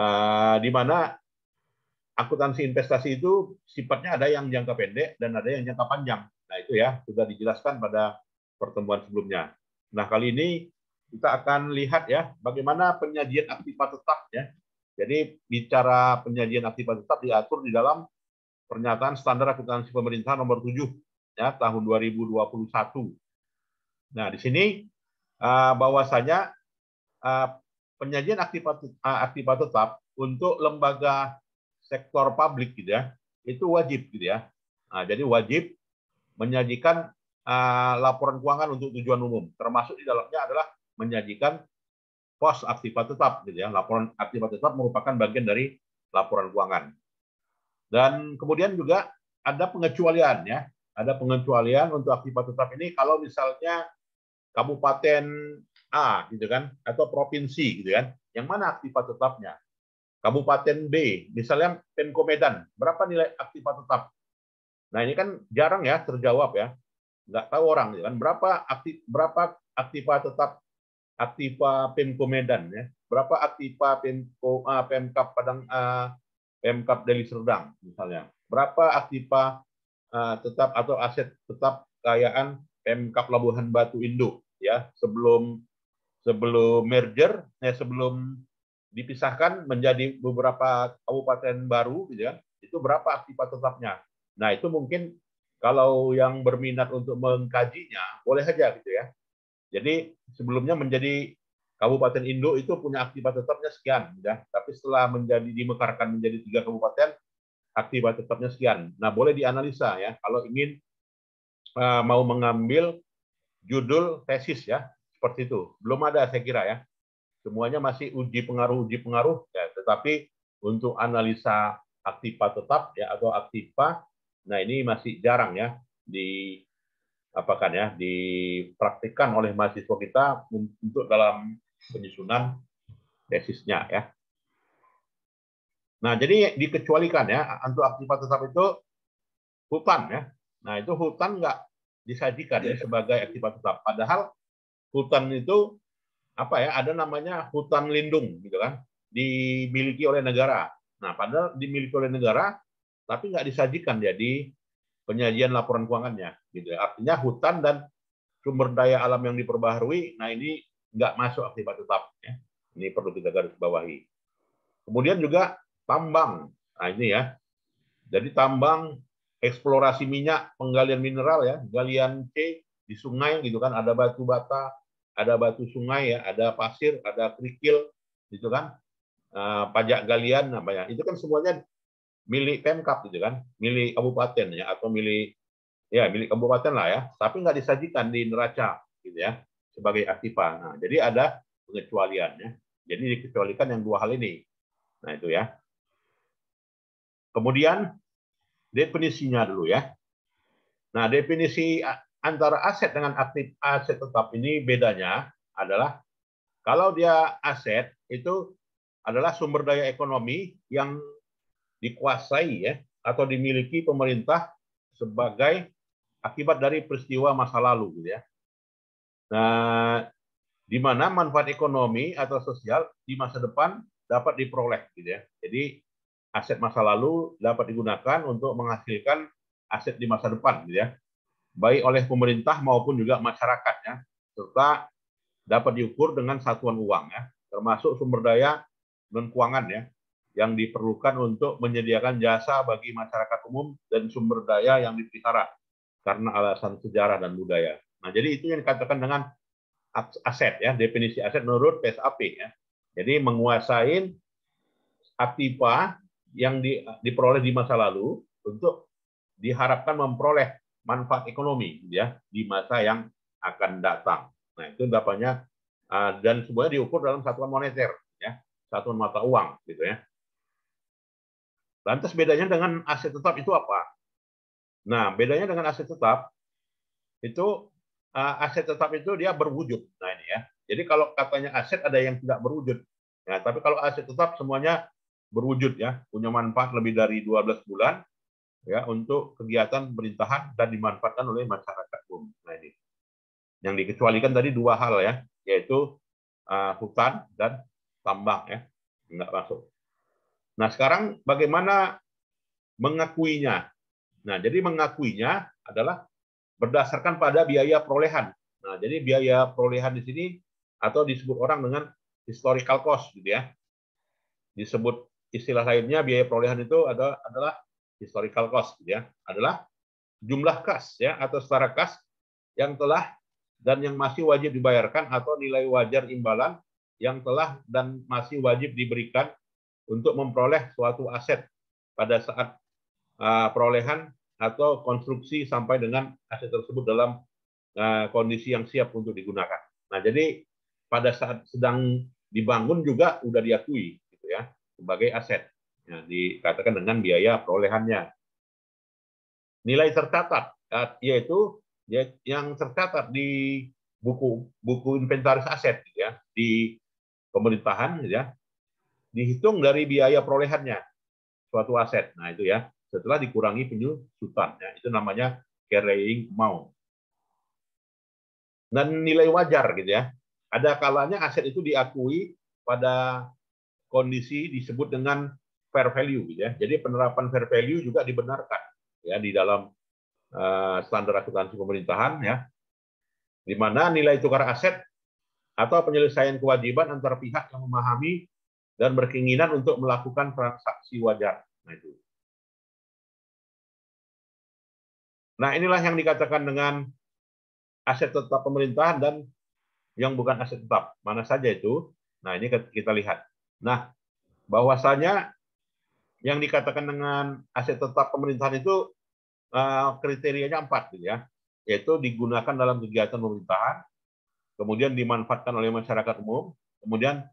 Eh, di mana akuntansi investasi itu sifatnya ada yang jangka pendek dan ada yang jangka panjang. Nah itu ya sudah dijelaskan pada pertemuan sebelumnya. Nah kali ini kita akan lihat ya bagaimana penyajian aktiva tetap ya. Jadi bicara penyajian aktiva tetap diatur di dalam pernyataan standar akuntansi pemerintah nomor 7 ya tahun 2021. Nah di sini eh, bahwasanya eh, penyajian aktiva tetap untuk lembaga sektor publik gitu ya itu wajib gitu ya nah, jadi wajib menyajikan uh, laporan keuangan untuk tujuan umum termasuk di dalamnya adalah menyajikan pos aktiva tetap gitu ya laporan aktiva tetap merupakan bagian dari laporan keuangan dan kemudian juga ada pengecualian ya ada pengecualian untuk aktiva tetap ini kalau misalnya kabupaten A gitu kan atau provinsi gitu kan yang mana aktiva tetapnya kabupaten B misalnya Penko Medan berapa nilai aktiva tetap nah ini kan jarang ya terjawab ya nggak tahu orang gitu kan berapa aktif berapa aktiva tetap aktiva Pemko Medan ya berapa aktiva Pemko uh, Pemkap Padang uh, Pemkap Deli Serdang misalnya berapa aktiva uh, tetap atau aset tetap kekayaan Pemkap Labuhan Batu Induk ya sebelum sebelum merger, ya sebelum dipisahkan menjadi beberapa kabupaten baru, gitu ya, itu berapa aktiva tetapnya? Nah itu mungkin kalau yang berminat untuk mengkajinya boleh saja gitu ya. Jadi sebelumnya menjadi Kabupaten Indo itu punya aktiva tetapnya sekian, gitu ya. Tapi setelah menjadi dimekarkan menjadi tiga kabupaten, aktiva tetapnya sekian. Nah boleh dianalisa ya kalau ingin uh, mau mengambil judul tesis ya seperti itu. Belum ada saya kira ya. Semuanya masih uji pengaruh-uji pengaruh. Ya. Tetapi untuk analisa aktiva tetap ya atau aktiva, nah ini masih jarang ya di apakan ya dipraktikkan oleh mahasiswa kita untuk dalam penyusunan tesisnya ya. Nah, jadi dikecualikan ya untuk aktiva tetap itu hutan ya. Nah, itu hutan nggak disajikan ya sebagai aktiva tetap. Padahal hutan itu apa ya ada namanya hutan lindung gitu kan dimiliki oleh negara. Nah padahal dimiliki oleh negara tapi nggak disajikan jadi penyajian laporan keuangannya gitu. Ya. Artinya hutan dan sumber daya alam yang diperbaharui, nah ini nggak masuk aktivitas tetap. Ya. Ini perlu kita garis bawahi. Kemudian juga tambang. Nah ini ya. Jadi tambang, eksplorasi minyak, penggalian mineral ya, galian C di sungai gitu kan, ada batu bata, ada batu sungai ya, ada pasir, ada kerikil, gitu kan? Uh, pajak galian namanya. Itu kan semuanya milik Pemkap gitu kan, milik kabupaten ya atau milik ya milik kabupaten lah ya, tapi nggak disajikan di neraca gitu ya sebagai aktiva. Nah, jadi ada pengecualian ya. Jadi dikecualikan yang dua hal ini. Nah, itu ya. Kemudian definisinya dulu ya. Nah, definisi antara aset dengan aktif aset tetap ini bedanya adalah kalau dia aset itu adalah sumber daya ekonomi yang dikuasai ya atau dimiliki pemerintah sebagai akibat dari peristiwa masa lalu gitu ya. Nah, di mana manfaat ekonomi atau sosial di masa depan dapat diperoleh gitu ya. Jadi aset masa lalu dapat digunakan untuk menghasilkan aset di masa depan gitu ya baik oleh pemerintah maupun juga masyarakatnya, serta dapat diukur dengan satuan uang ya, termasuk sumber daya dan keuangan ya, yang diperlukan untuk menyediakan jasa bagi masyarakat umum dan sumber daya yang dipelihara karena alasan sejarah dan budaya. Nah, jadi itu yang dikatakan dengan aset ya, definisi aset menurut PSAP ya. Jadi menguasai aktiva yang diperoleh di masa lalu untuk diharapkan memperoleh manfaat ekonomi ya di masa yang akan datang. Nah, itu dapatnya ah, dan semuanya diukur dalam satuan moneter ya, satuan mata uang gitu ya. Lantas bedanya dengan aset tetap itu apa? Nah, bedanya dengan aset tetap itu ah, aset tetap itu dia berwujud. Nah, ini ya. Jadi kalau katanya aset ada yang tidak berwujud. Nah, tapi kalau aset tetap semuanya berwujud ya, punya manfaat lebih dari 12 bulan, ya untuk kegiatan pemerintahan dan dimanfaatkan oleh masyarakat umum. Nah ini yang dikecualikan tadi dua hal ya, yaitu uh, hutan dan tambang ya, nggak masuk. Nah sekarang bagaimana mengakuinya? Nah jadi mengakuinya adalah berdasarkan pada biaya perolehan. Nah jadi biaya perolehan di sini atau disebut orang dengan historical cost gitu ya. Disebut istilah lainnya biaya perolehan itu adalah, adalah historical cost ya adalah jumlah kas ya atau setara kas yang telah dan yang masih wajib dibayarkan atau nilai wajar imbalan yang telah dan masih wajib diberikan untuk memperoleh suatu aset pada saat uh, perolehan atau konstruksi sampai dengan aset tersebut dalam uh, kondisi yang siap untuk digunakan. Nah, jadi pada saat sedang dibangun juga sudah diakui gitu ya sebagai aset ya, dikatakan dengan biaya perolehannya. Nilai tercatat, ya, yaitu ya, yang tercatat di buku buku inventaris aset ya di pemerintahan ya dihitung dari biaya perolehannya suatu aset. Nah itu ya setelah dikurangi penyusutan ya itu namanya carrying amount. Dan nilai wajar gitu ya. Ada kalanya aset itu diakui pada kondisi disebut dengan fair value ya. Jadi penerapan fair value juga dibenarkan ya di dalam eh, standar akuntansi pemerintahan ya. Di mana nilai tukar aset atau penyelesaian kewajiban antar pihak yang memahami dan berkeinginan untuk melakukan transaksi wajar. Nah, itu. Nah, inilah yang dikatakan dengan aset tetap pemerintahan dan yang bukan aset tetap. Mana saja itu? Nah, ini kita lihat. Nah, bahwasanya yang dikatakan dengan aset tetap pemerintahan itu eh, kriterianya empat, gitu ya, yaitu digunakan dalam kegiatan pemerintahan, kemudian dimanfaatkan oleh masyarakat umum, kemudian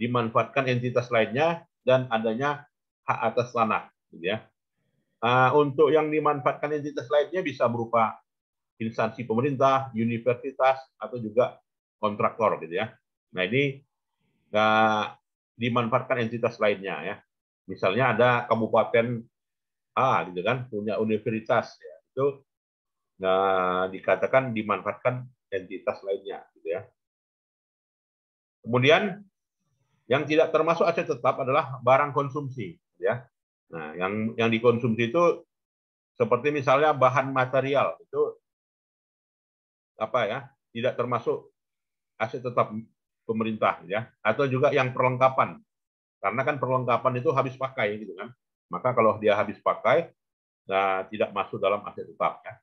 dimanfaatkan entitas lainnya dan adanya hak atas tanah, gitu ya. Eh, untuk yang dimanfaatkan entitas lainnya bisa berupa instansi pemerintah, universitas, atau juga kontraktor, gitu ya. Nah ini eh, dimanfaatkan entitas lainnya ya. Misalnya ada kabupaten A gitu kan punya universitas ya. Itu nah, dikatakan dimanfaatkan entitas lainnya gitu ya. Kemudian yang tidak termasuk aset tetap adalah barang konsumsi gitu ya. Nah, yang yang dikonsumsi itu seperti misalnya bahan material itu apa ya tidak termasuk aset tetap pemerintah gitu ya atau juga yang perlengkapan karena kan perlengkapan itu habis pakai gitu kan. Maka kalau dia habis pakai, nah, tidak masuk dalam aset tetap. Ya.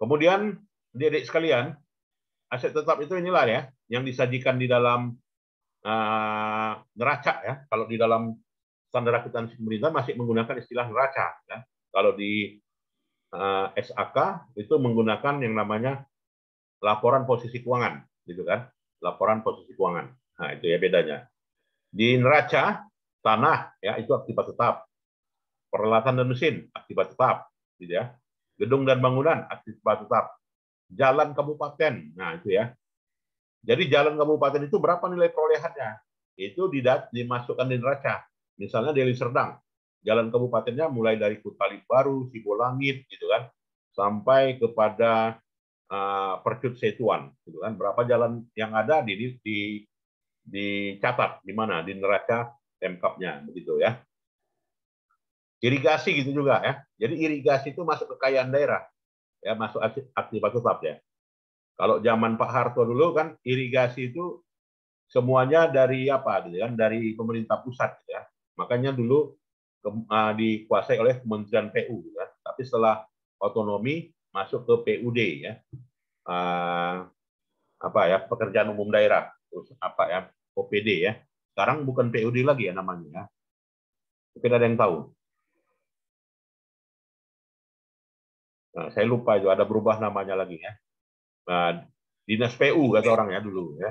Kemudian, adik-adik sekalian, aset tetap itu inilah ya, yang disajikan di dalam uh, neraca ya. Kalau di dalam standar akuntansi pemerintah masih menggunakan istilah neraca. Ya. Kalau di uh, ah, SAK itu menggunakan yang namanya laporan posisi keuangan, gitu kan? Laporan posisi keuangan. Nah, itu ya bedanya. Di neraca, tanah ya itu akibat tetap. Peralatan dan mesin akibat tetap, gitu ya. Gedung dan bangunan akibat tetap. Jalan kabupaten. Nah, itu ya. Jadi jalan kabupaten itu berapa nilai perolehannya? Itu didat dimasukkan di neraca. Misalnya Deli Serdang, jalan kabupatennya mulai dari Kutali Baru, Sibolangit, gitu kan, sampai kepada uh, Percut Setuan, gitu kan. Berapa jalan yang ada di di dicatat di mana di neraca temkapnya begitu ya. Irigasi gitu juga ya. Jadi irigasi itu masuk kekayaan daerah. Ya, masuk aktivitas tetap ya. Kalau zaman Pak Harto dulu kan irigasi itu semuanya dari apa gitu kan dari pemerintah pusat gitu ya. Makanya dulu ke, uh, dikuasai oleh Kementerian PU gitu ya. Tapi setelah otonomi masuk ke PUD ya. Uh, apa ya pekerjaan umum daerah terus apa ya OPD ya. Sekarang bukan PUd lagi ya namanya ya. Mungkin ada yang tahu. Nah, saya lupa itu ada berubah namanya lagi ya. Nah, dinas PU kata orang ya dulu ya.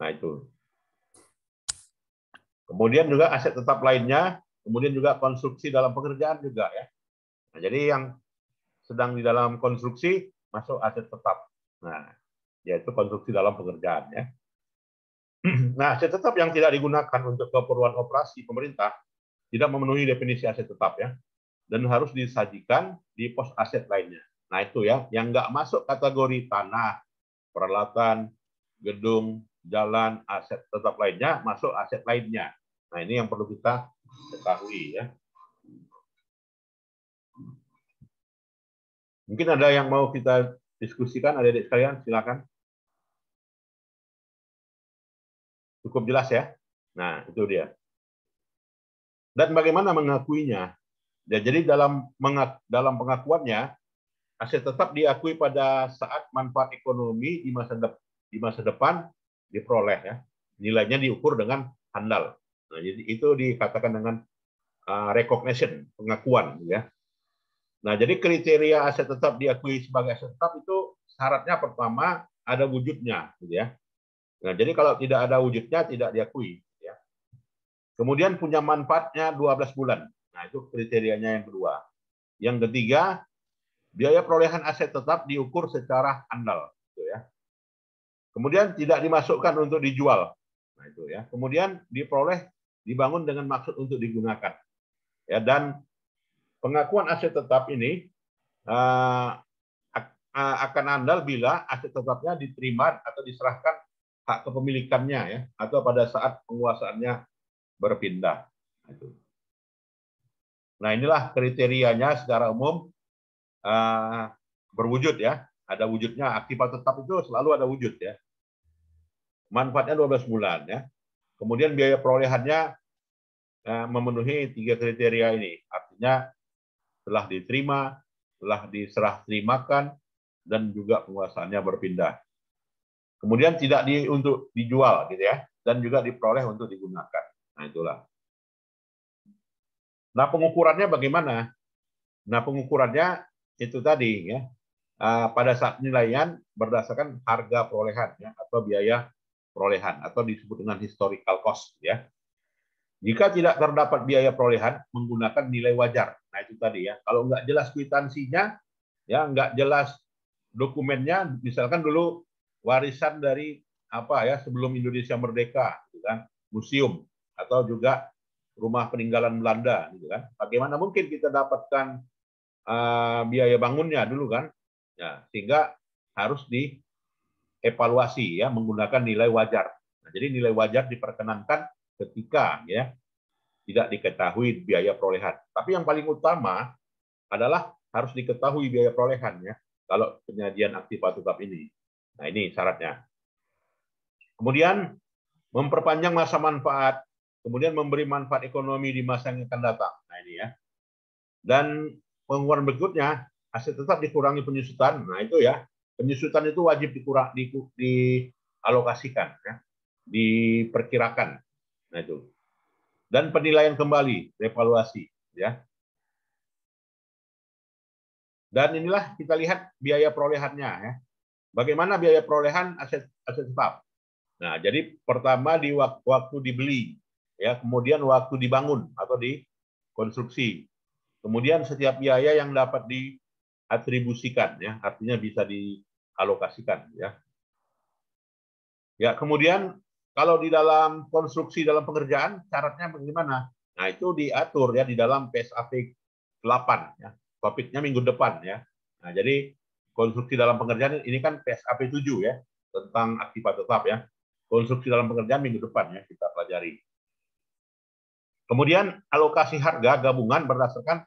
Nah itu. Kemudian juga aset tetap lainnya, kemudian juga konstruksi dalam pekerjaan juga ya. Nah, jadi yang sedang di dalam konstruksi masuk aset tetap. Nah, yaitu konstruksi dalam pengerjaan ya. Nah, aset tetap yang tidak digunakan untuk keperluan operasi pemerintah tidak memenuhi definisi aset tetap ya dan harus disajikan di pos aset lainnya. Nah, itu ya yang nggak masuk kategori tanah, peralatan, gedung, jalan, aset tetap lainnya masuk aset lainnya. Nah, ini yang perlu kita ketahui ya. Mungkin ada yang mau kita diskusikan ada adik sekalian silakan. Cukup jelas ya? Nah, itu dia. Dan bagaimana mengakuinya? Ya, jadi dalam mengak, dalam pengakuannya, aset tetap diakui pada saat manfaat ekonomi di masa, de, di masa depan diperoleh. Ya. Nilainya diukur dengan handal. Nah, jadi itu dikatakan dengan uh, recognition, pengakuan. ya. Nah, jadi kriteria aset tetap diakui sebagai aset tetap itu syaratnya pertama ada wujudnya, gitu ya. Nah, jadi kalau tidak ada wujudnya tidak diakui. Ya. Kemudian punya manfaatnya 12 bulan. Nah, itu kriterianya yang kedua. Yang ketiga, biaya perolehan aset tetap diukur secara andal. Gitu ya. Kemudian tidak dimasukkan untuk dijual. Nah, itu ya. Kemudian diperoleh dibangun dengan maksud untuk digunakan. Ya, dan pengakuan aset tetap ini uh, akan andal bila aset tetapnya diterima atau diserahkan hak kepemilikannya ya atau pada saat penguasaannya berpindah. Nah inilah kriterianya secara umum eh, berwujud ya. Ada wujudnya akibat tetap itu selalu ada wujud ya. Manfaatnya 12 bulan ya. Kemudian biaya perolehannya eh, memenuhi tiga kriteria ini. Artinya telah diterima, telah diserah terimakan, dan juga penguasaannya berpindah. Kemudian tidak di, untuk dijual gitu ya dan juga diperoleh untuk digunakan. Nah, itulah. Nah, pengukurannya bagaimana? Nah, pengukurannya itu tadi ya. Eh, pada saat penilaian berdasarkan harga perolehan ya, atau biaya perolehan atau disebut dengan historical cost ya. Jika tidak terdapat biaya perolehan menggunakan nilai wajar. Nah itu tadi ya. Kalau nggak jelas kwitansinya, ya nggak jelas dokumennya. Misalkan dulu warisan dari apa ya sebelum Indonesia merdeka, gitu kan? Museum atau juga rumah peninggalan Belanda, gitu kan? Bagaimana mungkin kita dapatkan uh, biaya bangunnya dulu kan? Ya, sehingga harus dievaluasi ya menggunakan nilai wajar. Nah, jadi nilai wajar diperkenankan ketika ya tidak diketahui biaya perolehan. Tapi yang paling utama adalah harus diketahui biaya perolehannya kalau penyajian aktiva tetap ini. Nah, ini syaratnya. Kemudian memperpanjang masa manfaat, kemudian memberi manfaat ekonomi di masa yang akan datang. Nah, ini ya. Dan pengeluaran berikutnya, aset tetap dikurangi penyusutan. Nah, itu ya. Penyusutan itu wajib dikurang, di, dialokasikan, ya. diperkirakan. Nah, itu. Dan penilaian kembali, revaluasi, Ya. Dan inilah kita lihat biaya perolehannya. Ya. Bagaimana biaya perolehan aset aset tetap? Nah, jadi pertama di waktu, waktu dibeli, ya, kemudian waktu dibangun atau dikonstruksi. Kemudian setiap biaya yang dapat diatribusikan ya, artinya bisa dialokasikan ya. Ya, kemudian kalau di dalam konstruksi dalam pengerjaan syaratnya bagaimana? Nah, itu diatur ya di dalam PSAP 8 ya. Topiknya minggu depan ya. Nah, jadi konstruksi dalam pengerjaan ini kan PSAP 7 ya, tentang aktiva tetap ya. Konstruksi dalam pengerjaan minggu depan ya kita pelajari. Kemudian alokasi harga gabungan berdasarkan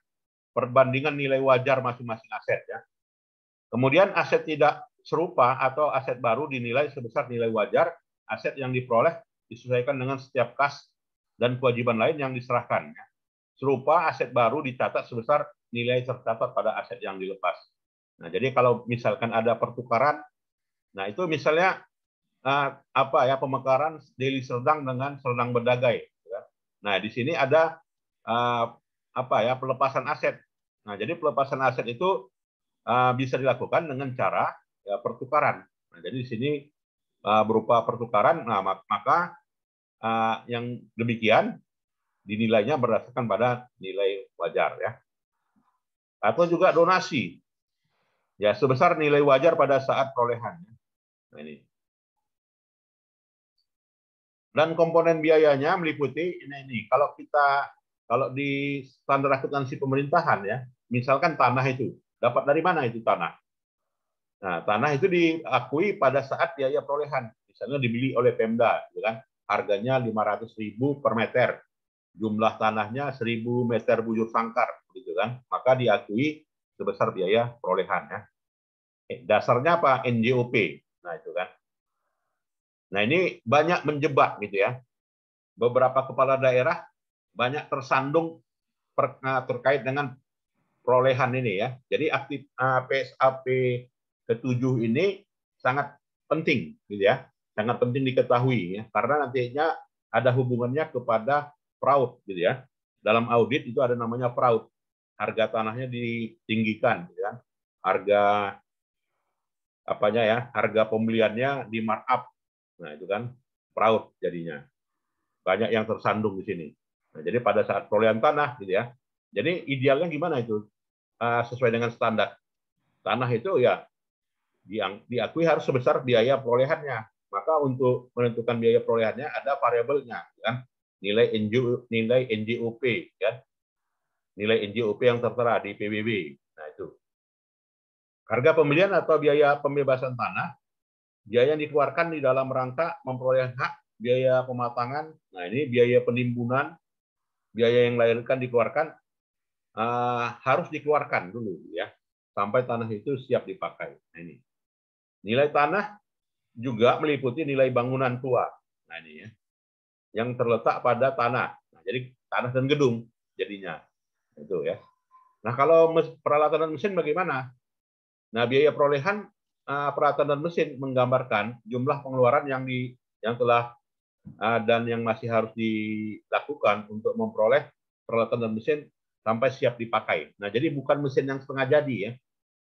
perbandingan nilai wajar masing-masing aset ya. Kemudian aset tidak serupa atau aset baru dinilai sebesar nilai wajar aset yang diperoleh disesuaikan dengan setiap kas dan kewajiban lain yang diserahkan. Ya. Serupa aset baru dicatat sebesar nilai tercatat pada aset yang dilepas. Nah, jadi kalau misalkan ada pertukaran, nah itu misalnya uh, apa ya pemekaran Deli Serdang dengan Serdang Berdagai. Ya. Nah, di sini ada uh, apa ya pelepasan aset. Nah, jadi pelepasan aset itu uh, bisa dilakukan dengan cara ya, pertukaran. Nah, jadi di sini uh, berupa pertukaran, nah maka uh, yang demikian dinilainya berdasarkan pada nilai wajar ya. Atau juga donasi. Ya, sebesar nilai wajar pada saat perolehan. Nah, ini. Dan komponen biayanya meliputi ini ini. Kalau kita kalau di standar akuntansi pemerintahan ya, misalkan tanah itu dapat dari mana itu tanah? Nah, tanah itu diakui pada saat biaya perolehan, misalnya dibeli oleh Pemda, gitu kan? Harganya 500.000 per meter. Jumlah tanahnya 1.000 meter bujur sangkar, gitu kan? Maka diakui sebesar biaya perolehan ya. Dasarnya apa? NJOP. Nah, itu kan. Nah, ini banyak menjebak gitu ya. Beberapa kepala daerah banyak tersandung per, eh, terkait dengan perolehan ini ya. Jadi aktif PSAP eh, ketujuh ini sangat penting gitu ya. Sangat penting diketahui ya karena nantinya ada hubungannya kepada fraud gitu ya. Dalam audit itu ada namanya fraud. Harga tanahnya ditinggikan gitu kan. Harga apanya ya harga pembeliannya di markup. Nah itu kan proud jadinya. Banyak yang tersandung di sini. Nah, jadi pada saat perolehan tanah gitu ya. Jadi idealnya gimana itu? Uh, sesuai dengan standar. Tanah itu ya diakui harus sebesar biaya perolehannya. Maka untuk menentukan biaya perolehannya ada variabelnya, kan? Nilai NGU, nilai NJOP, kan? Nilai NJOP yang tertera di PBB. Nah itu. Harga pembelian atau biaya pembebasan tanah, biaya yang dikeluarkan di dalam rangka memperoleh hak, biaya pematangan, nah ini biaya penimbunan, biaya yang lahirkan dikeluarkan, uh, harus dikeluarkan dulu ya, sampai tanah itu siap dipakai. Nah, ini. Nilai tanah juga meliputi nilai bangunan tua. Nah, ini ya. Yang terletak pada tanah. Nah, jadi tanah dan gedung jadinya. Itu ya. Nah, kalau peralatan dan mesin bagaimana? Nah, biaya perolehan uh, peralatan dan mesin menggambarkan jumlah pengeluaran yang di yang telah uh, dan yang masih harus dilakukan untuk memperoleh peralatan dan mesin sampai siap dipakai. Nah, jadi bukan mesin yang setengah jadi ya.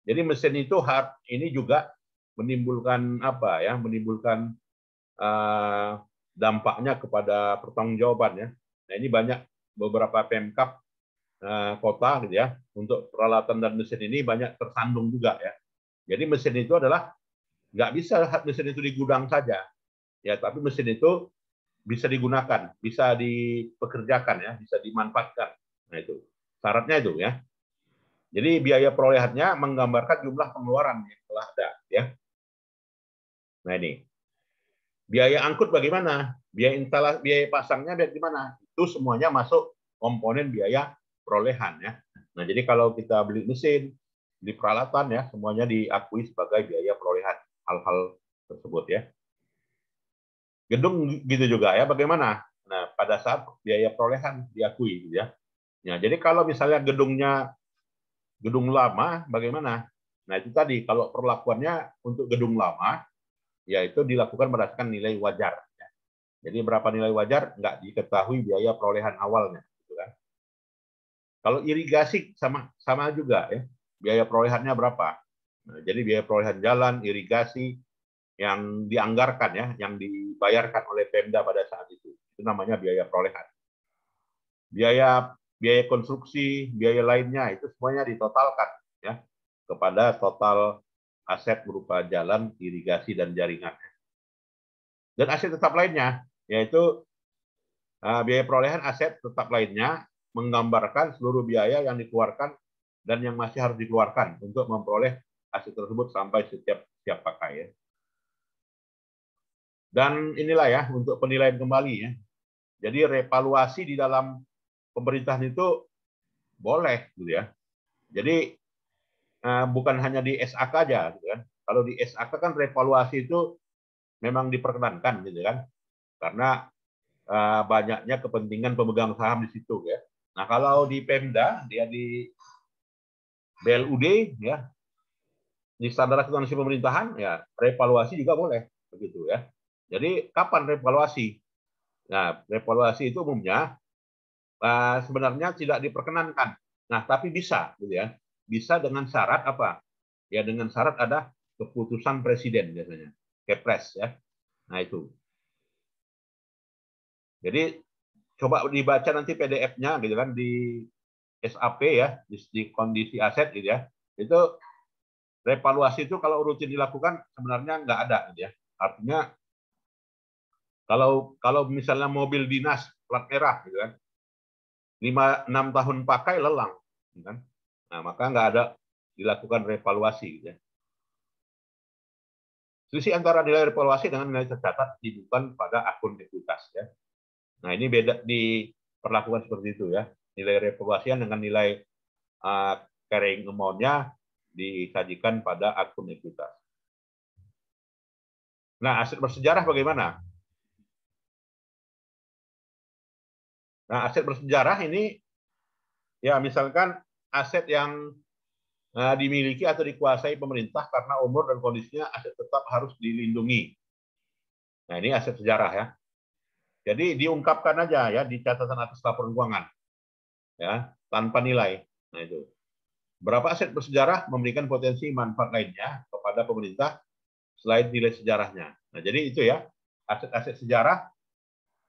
Jadi mesin itu hard ini juga menimbulkan apa ya? Menimbulkan uh, dampaknya kepada pertanggungjawaban ya. Nah, ini banyak beberapa Pemkap Eh, kota gitu ya untuk peralatan dan mesin ini banyak tersandung juga ya. Jadi mesin itu adalah nggak bisa mesin itu di gudang saja ya, tapi mesin itu bisa digunakan, bisa dipekerjakan ya, bisa dimanfaatkan. Nah itu syaratnya itu ya. Jadi biaya perolehannya menggambarkan jumlah pengeluaran yang telah ada ya. Nah ini biaya angkut bagaimana, biaya instalasi, biaya pasangnya bagaimana, itu semuanya masuk komponen biaya perolehan ya. Nah, jadi kalau kita beli mesin, beli peralatan ya, semuanya diakui sebagai biaya perolehan hal-hal tersebut ya. Gedung gitu juga ya, bagaimana? Nah, pada saat biaya perolehan diakui gitu ya. Ya, jadi kalau misalnya gedungnya gedung lama bagaimana? Nah, itu tadi kalau perlakuannya untuk gedung lama yaitu dilakukan berdasarkan nilai wajar. Ya. Jadi berapa nilai wajar nggak diketahui biaya perolehan awalnya. Kalau irigasi sama sama juga ya. Biaya perolehannya berapa? Nah, jadi biaya perolehan jalan, irigasi yang dianggarkan ya, yang dibayarkan oleh Pemda pada saat itu. Itu namanya biaya perolehan. Biaya biaya konstruksi, biaya lainnya itu semuanya ditotalkan ya kepada total aset berupa jalan, irigasi dan jaringan. Dan aset tetap lainnya yaitu ah, biaya perolehan aset tetap lainnya menggambarkan seluruh biaya yang dikeluarkan dan yang masih harus dikeluarkan untuk memperoleh aset tersebut sampai setiap setiap pakai ya. Dan inilah ya untuk penilaian kembali ya. Jadi revaluasi di dalam pemerintahan itu boleh gitu ya. Jadi eh, bukan hanya di SAK aja gitu kan. Kalau di SAK kan revaluasi itu memang diperkenankan gitu kan. Karena eh, banyaknya kepentingan pemegang saham di situ ya Nah, kalau di Pemda, dia di BLUD, ya, di standar akuntansi pemerintahan, ya, revaluasi juga boleh, begitu ya. Jadi, kapan revaluasi? Nah, revaluasi itu umumnya eh, sebenarnya tidak diperkenankan. Nah, tapi bisa, gitu ya. Bisa dengan syarat apa? Ya, dengan syarat ada keputusan presiden biasanya, kepres ya. Nah, itu. Jadi coba dibaca nanti PDF-nya gitu kan di SAP ya di, di kondisi aset gitu ya itu revaluasi itu kalau rutin dilakukan sebenarnya nggak ada gitu ya artinya kalau kalau misalnya mobil dinas plat merah gitu kan lima enam tahun pakai lelang gitu kan nah maka nggak ada dilakukan revaluasi gitu ya Selisih antara nilai revaluasi dengan nilai tercatat ditemukan pada akun ekuitas ya. Nah ini beda di perlakuan seperti itu ya. Nilai revaluasian dengan nilai uh, carrying amount-nya disajikan pada akun ekuitas. Nah aset bersejarah bagaimana? Nah aset bersejarah ini ya misalkan aset yang Nah, dimiliki atau dikuasai pemerintah karena umur dan kondisinya aset tetap harus dilindungi. Nah, ini aset sejarah ya. Jadi diungkapkan aja ya di catatan atas laporan keuangan. Ya, tanpa nilai. Nah itu. Berapa aset bersejarah memberikan potensi manfaat lainnya kepada pemerintah selain nilai sejarahnya. Nah, jadi itu ya, aset-aset sejarah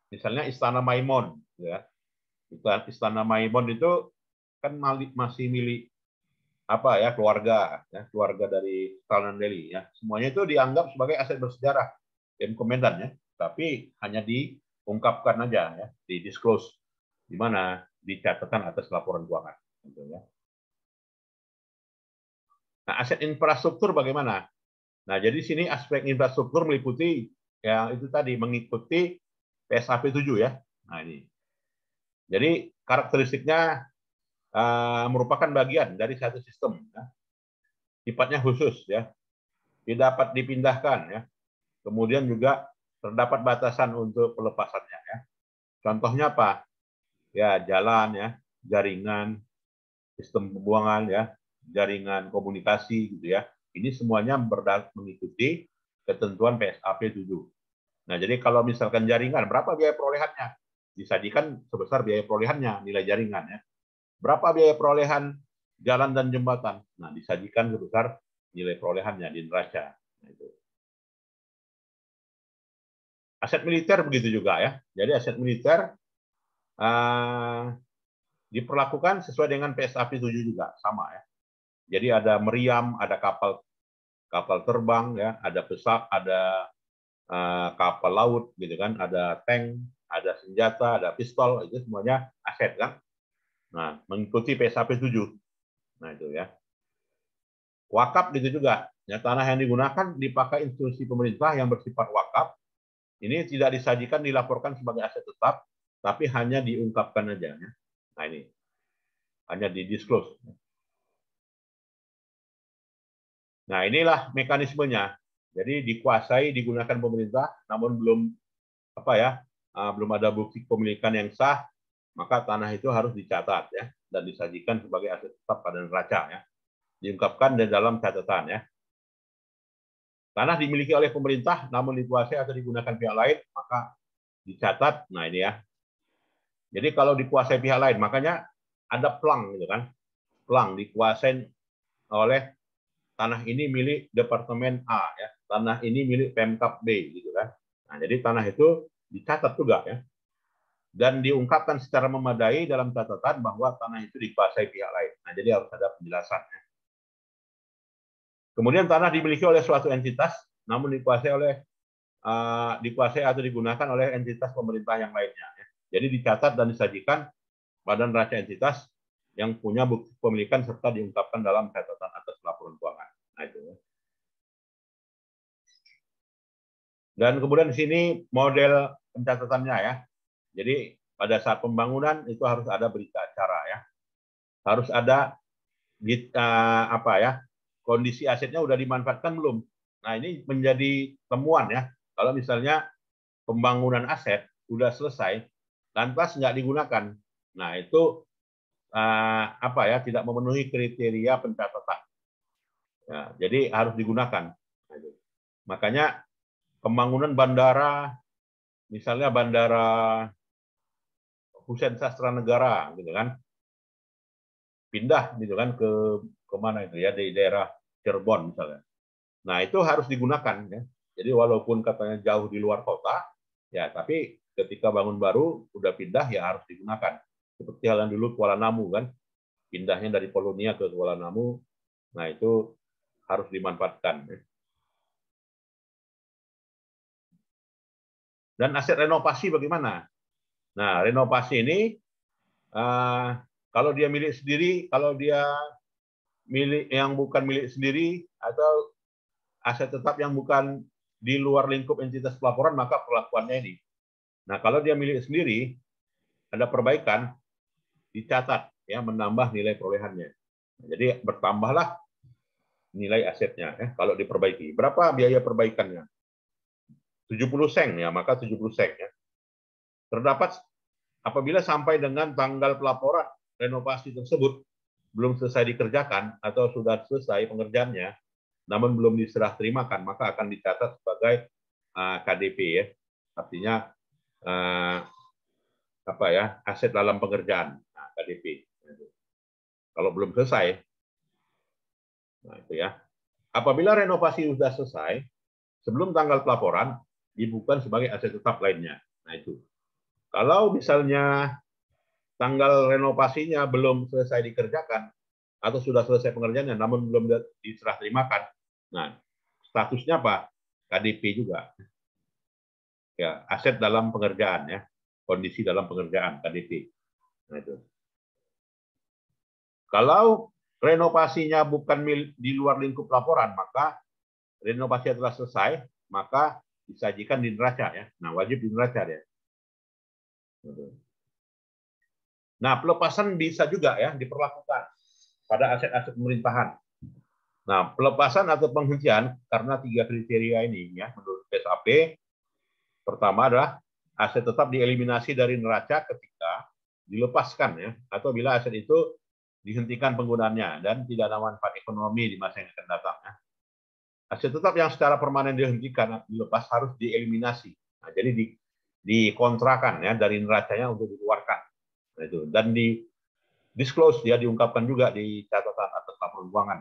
misalnya Istana Maimon ya. Istana Maimon itu kan masih milik apa ya keluarga ya, keluarga dari Sultan Delhi ya. Semuanya itu dianggap sebagai aset bersejarah dan komendan ya, tapi hanya di ungkapkan aja ya, di disclose di mana di atas laporan keuangan. Tentunya. Nah, aset infrastruktur bagaimana? Nah, jadi sini aspek infrastruktur meliputi yang itu tadi mengikuti PSAP 7 ya. Nah, ini. Jadi karakteristiknya uh, merupakan bagian dari satu sistem ya. Sifatnya khusus ya. Tidak dapat dipindahkan ya. Kemudian juga terdapat batasan untuk pelepasannya ya. Contohnya apa? Ya, jalan ya, jaringan, sistem pembuangan ya, jaringan komunikasi gitu ya. Ini semuanya berdasar mengikuti ketentuan PSAP 7. Nah, jadi kalau misalkan jaringan, berapa biaya perolehannya? Disajikan sebesar biaya perolehannya, nilai jaringan ya. Berapa biaya perolehan jalan dan jembatan? Nah, disajikan sebesar nilai perolehannya di neraca. Nah, itu aset militer begitu juga ya. Jadi aset militer uh, diperlakukan sesuai dengan PSAP 7 juga sama ya. Jadi ada meriam, ada kapal kapal terbang ya, ada pesawat, ada uh, kapal laut gitu kan, ada tank, ada senjata, ada pistol, itu semuanya aset kan. Nah, mengikuti PSAP 7. Nah, itu ya. Wakaf itu juga. Ya, tanah yang digunakan dipakai institusi pemerintah yang bersifat wakaf ini tidak disajikan, dilaporkan sebagai aset tetap, tapi hanya diungkapkan aja. Ya. Nah ini, hanya di disclose. Nah inilah mekanismenya. Jadi dikuasai, digunakan pemerintah, namun belum apa ya, ah, belum ada bukti pemilikan yang sah, maka tanah itu harus dicatat ya dan disajikan sebagai aset tetap pada neraca ya. Diungkapkan di dalam catatan ya. Tanah dimiliki oleh pemerintah, namun dikuasai atau digunakan pihak lain, maka dicatat. Nah ini ya. Jadi kalau dikuasai pihak lain, makanya ada pelang gitu kan. Pelang dikuasai oleh tanah ini milik Departemen A ya. Tanah ini milik Pemkap B gitu kan. Nah, jadi tanah itu dicatat juga ya. Dan diungkapkan secara memadai dalam catatan bahwa tanah itu dikuasai pihak lain. Nah, jadi harus ada penjelasannya. Kemudian tanah dimiliki oleh suatu entitas, namun dikuasai oleh uh, dikuasai atau digunakan oleh entitas pemerintah yang lainnya. Ya. Jadi dicatat dan disajikan badan raja entitas yang punya bukti pemilikan serta diungkapkan dalam catatan atas laporan keuangan. Nah, itu. Ya. Dan kemudian di sini model pencatatannya ya. Jadi pada saat pembangunan itu harus ada berita acara ya. Harus ada uh, apa ya? kondisi asetnya sudah dimanfaatkan belum. Nah ini menjadi temuan ya. Kalau misalnya pembangunan aset sudah selesai, lantas nggak digunakan. Nah itu uh, apa ya tidak memenuhi kriteria pencatatan. Ya, jadi harus digunakan. Makanya pembangunan bandara, misalnya bandara Husein Sastra Negara, gitu kan, pindah gitu kan ke kemana itu ya di daerah Cirebon misalnya. Nah itu harus digunakan ya. Jadi walaupun katanya jauh di luar kota, ya tapi ketika bangun baru udah pindah ya harus digunakan. Seperti hal yang dulu Kuala Namu kan, pindahnya dari Polonia ke Kuala Namu, nah itu harus dimanfaatkan. Ya. dan aset renovasi bagaimana? Nah, renovasi ini uh, kalau dia milik sendiri, kalau dia milik yang bukan milik sendiri atau aset tetap yang bukan di luar lingkup entitas pelaporan maka perlakuannya ini. Nah, kalau dia milik sendiri ada perbaikan dicatat ya menambah nilai perolehannya. jadi bertambahlah nilai asetnya ya kalau diperbaiki. Berapa biaya perbaikannya? 70 sen ya, maka 70 sen ya. Terdapat apabila sampai dengan tanggal pelaporan renovasi tersebut belum selesai dikerjakan atau sudah selesai pengerjaannya, namun belum diserah terimakan, maka akan dicatat sebagai uh, eh, KDP ya, artinya uh, apa ya aset dalam pengerjaan nah, KDP. Kalau belum selesai, nah itu ya. Apabila renovasi sudah selesai, sebelum tanggal pelaporan dibuka sebagai aset tetap lainnya. Nah itu. Kalau misalnya tanggal renovasinya belum selesai dikerjakan atau sudah selesai pengerjaannya namun belum diserah terimakan. Nah, statusnya apa? KDP juga. Ya, aset dalam pengerjaan ya, kondisi dalam pengerjaan KDP. Nah, itu. Kalau renovasinya bukan di luar lingkup laporan, maka renovasi telah selesai, maka disajikan di neraca ya. Nah, wajib di neraca ya. Betul. Nah, pelepasan bisa juga ya diperlakukan pada aset-aset pemerintahan. Nah, pelepasan atau penghentian karena tiga kriteria ini ya menurut SAP. Pertama adalah aset tetap dieliminasi dari neraca ketika dilepaskan ya atau bila aset itu dihentikan penggunaannya dan tidak ada manfaat ekonomi di masa yang akan datang. Ya. Aset tetap yang secara permanen dihentikan dilepas harus dieliminasi. Nah, jadi di dikontrakan ya dari neracanya untuk dikeluarkan itu. Dan di disclose ya diungkapkan juga di catatan atas laporan keuangan.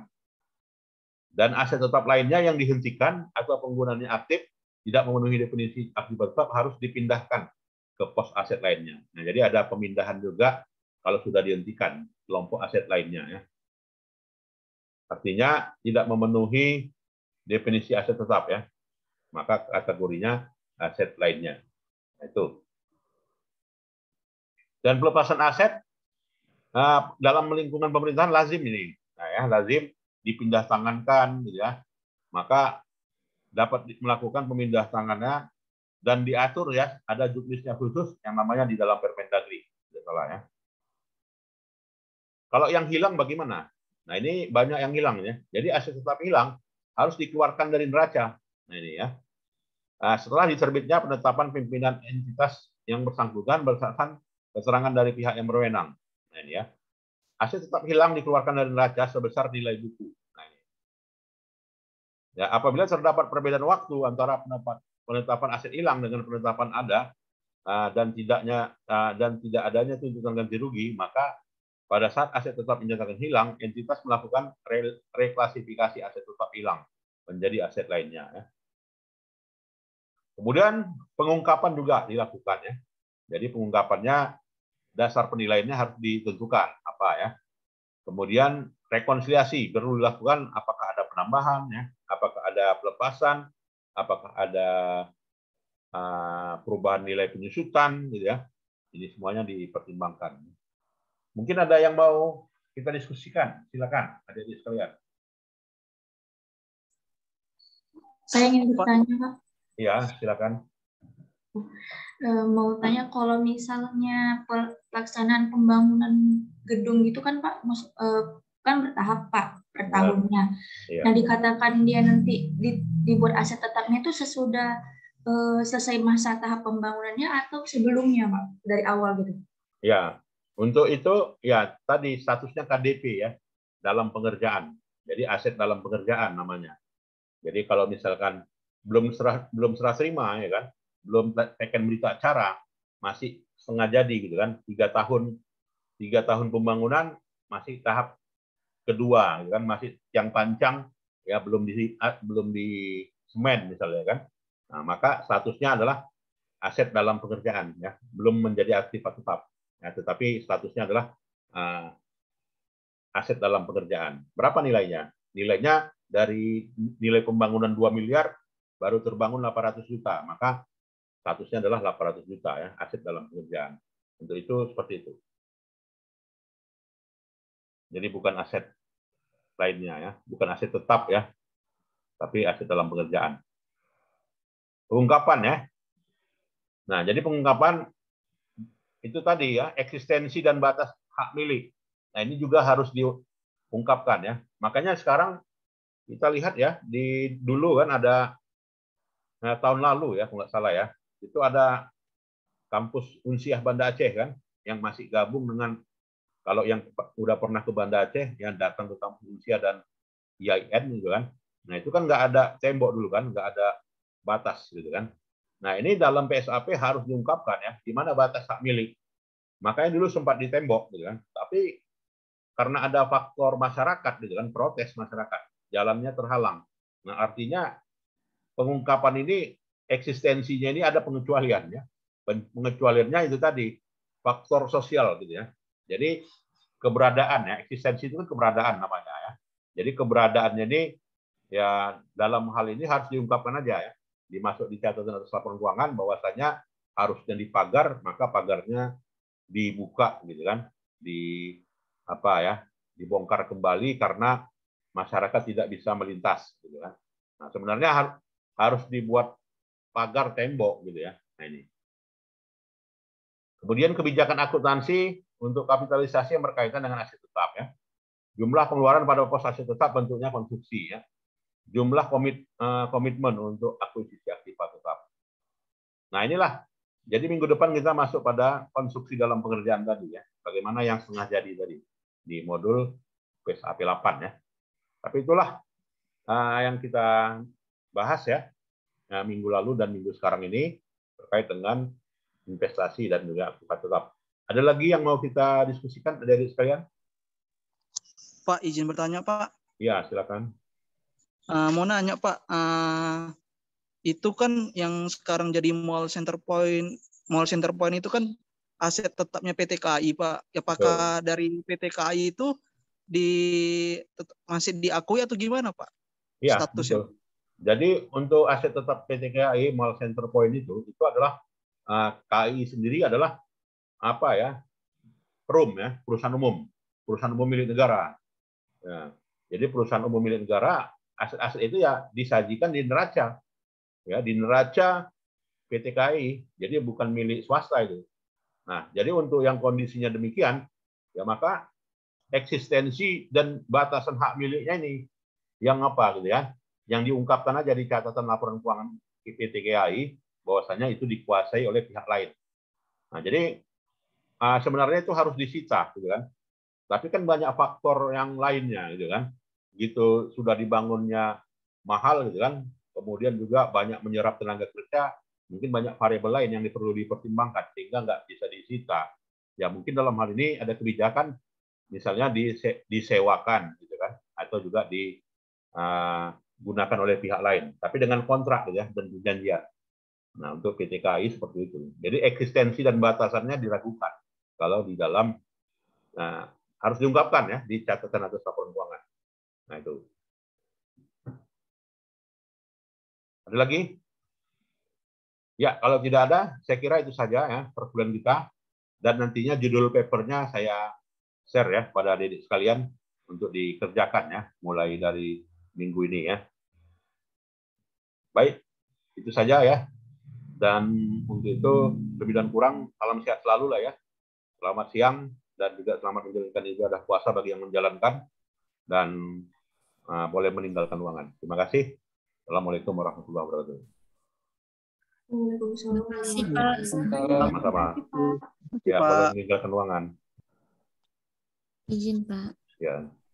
Dan aset tetap lainnya yang dihentikan atau penggunaannya aktif tidak memenuhi definisi aktif tetap harus dipindahkan ke pos aset lainnya. Nah, jadi ada pemindahan juga kalau sudah dihentikan kelompok aset lainnya ya. Artinya tidak memenuhi definisi aset tetap ya. Maka kategorinya aset lainnya. Nah, itu. Dan pelepasan aset nah, dalam lingkungan pemerintahan lazim ini. Nah, ya, lazim dipindah tangankan gitu ya. Maka dapat melakukan pemindah tangannya dan diatur ya, ada juknisnya khusus yang namanya di dalam Permendagri. Salah ya. Kalau yang hilang bagaimana? Nah ini banyak yang hilang ya. Jadi aset tetap hilang harus dikeluarkan dari neraca. Nah ini ya. Nah, setelah diterbitnya penetapan pimpinan entitas yang bersangkutan berdasarkan keterangan dari pihak yang berwenang. Nah, ini ya. Aset tetap hilang dikeluarkan dari neraca sebesar nilai buku. Nah, ini. Ya, apabila terdapat perbedaan waktu antara penetapan aset hilang dengan penetapan ada ah, dan tidaknya ah, dan tidak adanya tuntutan ganti rugi, maka pada saat aset tetap dinyatakan hilang, entitas melakukan re reklasifikasi aset tetap hilang menjadi aset lainnya. Ya. Kemudian pengungkapan juga dilakukan ya. Jadi pengungkapannya dasar penilaiannya harus ditentukan apa ya. Kemudian rekonsiliasi perlu dilakukan apakah ada penambahan ya, apakah ada pelepasan, apakah ada uh, perubahan nilai penyusutan gitu ya. Ini semuanya dipertimbangkan. Mungkin ada yang mau kita diskusikan, silakan adik-adik Saya ingin bertanya, Pak. Iya, silakan. Eh, mau tanya kalau misalnya pelaksanaan pembangunan gedung itu kan Pak eh, kan bertahap Pak per tahunnya. Ya. Nah dikatakan dia nanti dibuat aset tetapnya itu sesudah eh, selesai masa tahap pembangunannya atau sebelumnya Pak dari awal gitu? Ya untuk itu ya tadi statusnya KDP ya dalam pengerjaan. Jadi aset dalam pengerjaan namanya. Jadi kalau misalkan belum serah belum serah terima ya kan belum teken berita acara masih setengah jadi gitu kan tiga tahun tiga tahun pembangunan masih tahap kedua gitu kan masih yang panjang ya belum di belum di semen misalnya kan nah maka statusnya adalah aset dalam pekerjaan ya belum menjadi aktif tetap ya tetapi statusnya adalah uh, aset dalam pekerjaan berapa nilainya nilainya dari nilai pembangunan 2 miliar baru terbangun 800 juta maka statusnya adalah 800 juta ya aset dalam pengerjaan. Untuk itu seperti itu. Jadi bukan aset lainnya ya, bukan aset tetap ya, tapi aset dalam pengerjaan. Pengungkapan ya. Nah, jadi pengungkapan itu tadi ya, eksistensi dan batas hak milik. Nah, ini juga harus diungkapkan ya. Makanya sekarang kita lihat ya, di dulu kan ada nah, tahun lalu ya, kalau nggak salah ya, itu ada kampus Unsiah Banda Aceh kan, yang masih gabung dengan kalau yang udah pernah ke Banda Aceh, yang datang ke kampus Unsiah dan IAIN gitu kan. Nah itu kan nggak ada tembok dulu kan, nggak ada batas gitu kan. Nah ini dalam PSAP harus diungkapkan ya, di mana batas hak milik. Makanya dulu sempat ditembok gitu kan. Tapi karena ada faktor masyarakat gitu kan, protes masyarakat, jalannya terhalang. Nah artinya pengungkapan ini eksistensinya ini ada pengecualiannya. Pengecualiannya itu tadi faktor sosial gitu ya. Jadi keberadaan ya, eksistensi itu kan keberadaan namanya ya. Jadi keberadaannya ini ya dalam hal ini harus diungkapkan aja ya. Dimasuk di catatan atas laporan keuangan bahwasanya harusnya dipagar, maka pagarnya dibuka gitu kan, di apa ya, dibongkar kembali karena masyarakat tidak bisa melintas gitu kan. Nah, sebenarnya har harus dibuat pagar tembok gitu ya. Nah ini. Kemudian kebijakan akuntansi untuk kapitalisasi yang berkaitan dengan aset tetap ya. Jumlah pengeluaran pada pos aset tetap bentuknya konstruksi ya. Jumlah komit, uh, komitmen untuk akuisisi aktiva tetap. Nah inilah. Jadi minggu depan kita masuk pada konstruksi dalam pengerjaan tadi ya. Bagaimana yang setengah jadi tadi di modul PSAP 8 ya. Tapi itulah uh, yang kita bahas ya nah, minggu lalu dan minggu sekarang ini terkait dengan investasi dan juga aktifat tetap. Ada lagi yang mau kita diskusikan dari sekalian? Pak, izin bertanya Pak. Ya, silakan. Uh, mau nanya Pak, uh, itu kan yang sekarang jadi mall center point, mall center point itu kan aset tetapnya PT KAI Pak. Apakah dari PT KAI itu di masih diakui atau gimana Pak? Ya, statusnya. Betul. Jadi untuk aset tetap PT KAI Mall Center Point itu itu adalah uh, ah, KAI sendiri adalah apa ya? Perum ya, perusahaan umum, perusahaan umum milik negara. Ya. Jadi perusahaan umum milik negara aset-aset itu ya disajikan di neraca. Ya, di neraca PT KAI. Jadi bukan milik swasta itu. Nah, jadi untuk yang kondisinya demikian, ya maka eksistensi dan batasan hak miliknya ini yang apa gitu ya yang diungkapkan aja di catatan laporan keuangan IPTKI bahwasanya itu dikuasai oleh pihak lain. Nah, jadi ah, sebenarnya itu harus disita, gitu kan? Tapi kan banyak faktor yang lainnya, gitu kan? Gitu sudah dibangunnya mahal, gitu kan? Kemudian juga banyak menyerap tenaga kerja, mungkin banyak variabel lain yang perlu dipertimbangkan sehingga nggak bisa disita. Ya mungkin dalam hal ini ada kebijakan, misalnya dise disewakan, gitu kan? Atau juga di uh, digunakan oleh pihak lain, tapi dengan kontrak gitu ya dan perjanjian. Nah, untuk PT KAI seperti itu. Jadi eksistensi dan batasannya diragukan kalau di dalam nah, harus diungkapkan ya di catatan atau laporan keuangan. Nah, itu. Ada lagi? Ya, kalau tidak ada, saya kira itu saja ya perkuliahan kita. Dan nantinya judul papernya saya share ya pada adik-adik sekalian untuk dikerjakan ya, mulai dari minggu ini ya. Baik, itu saja ya. Dan untuk itu lebih dan kurang salam sehat selalu lah ya. Selamat siang dan juga selamat menjalankan ibadah puasa bagi yang menjalankan dan uh, boleh meninggalkan ruangan. Terima kasih. Assalamualaikum warahmatullahi wabarakatuh. Sama-sama. Ya, boleh meninggalkan ruangan. Izin, Pak. Ya.